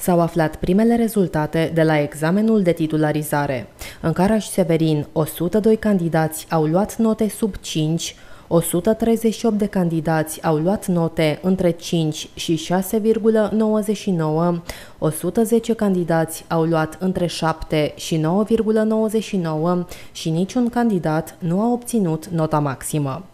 s-au aflat primele rezultate de la examenul de titularizare. În Caraș-Severin, 102 candidați au luat note sub 5, 138 de candidați au luat note între 5 și 6,99, 110 candidați au luat între 7 și 9,99 și niciun candidat nu a obținut nota maximă.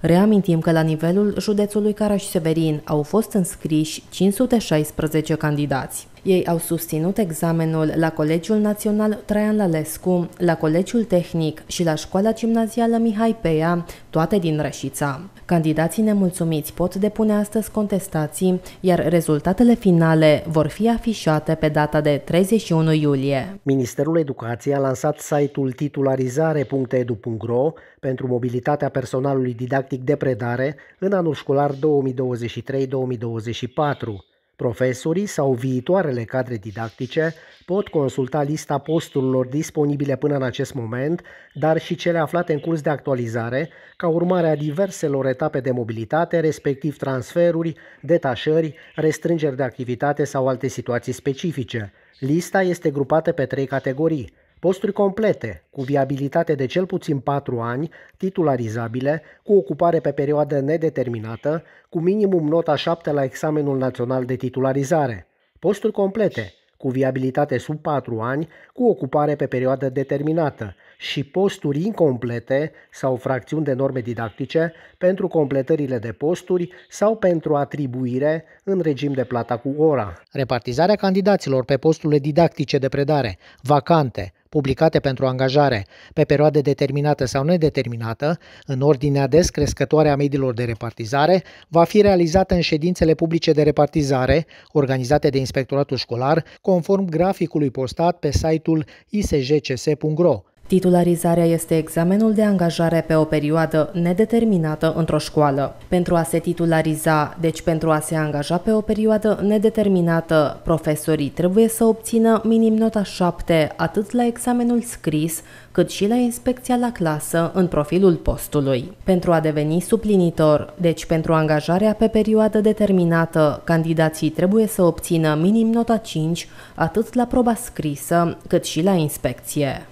Reamintim că la nivelul județului Caraș-Severin au fost înscriși 516 candidați. Ei au susținut examenul la Colegiul Național Traian Lalescu, la Colegiul Tehnic și la Școala Gimnazială Mihai Peia, toate din Rășița. Candidații nemulțumiți pot depune astăzi contestații, iar rezultatele finale vor fi afișate pe data de 31 iulie. Ministerul Educației a lansat site-ul titularizare.edu.ro pentru mobilitatea personalului didactic de predare în anul școlar 2023-2024. Profesorii sau viitoarele cadre didactice pot consulta lista posturilor disponibile până în acest moment, dar și cele aflate în curs de actualizare, ca urmare a diverselor etape de mobilitate, respectiv transferuri, detașări, restrângeri de activitate sau alte situații specifice. Lista este grupată pe trei categorii – Posturi complete, cu viabilitate de cel puțin 4 ani, titularizabile, cu ocupare pe perioadă nedeterminată, cu minimum nota 7 la examenul național de titularizare. Posturi complete, cu viabilitate sub 4 ani, cu ocupare pe perioadă determinată și posturi incomplete sau fracțiuni de norme didactice pentru completările de posturi sau pentru atribuire în regim de plata cu ora. Repartizarea candidaților pe posturile didactice de predare, vacante, publicate pentru angajare pe perioade determinată sau nedeterminată, în ordinea descrescătoare a mediilor de repartizare, va fi realizată în ședințele publice de repartizare, organizate de Inspectoratul Școlar, conform graficului postat pe site-ul isgcs.ro. Titularizarea este examenul de angajare pe o perioadă nedeterminată într-o școală. Pentru a se titulariza, deci pentru a se angaja pe o perioadă nedeterminată, profesorii trebuie să obțină minim nota 7 atât la examenul scris, cât și la inspecția la clasă în profilul postului. Pentru a deveni suplinitor, deci pentru angajarea pe perioadă determinată, candidații trebuie să obțină minim nota 5 atât la proba scrisă, cât și la inspecție.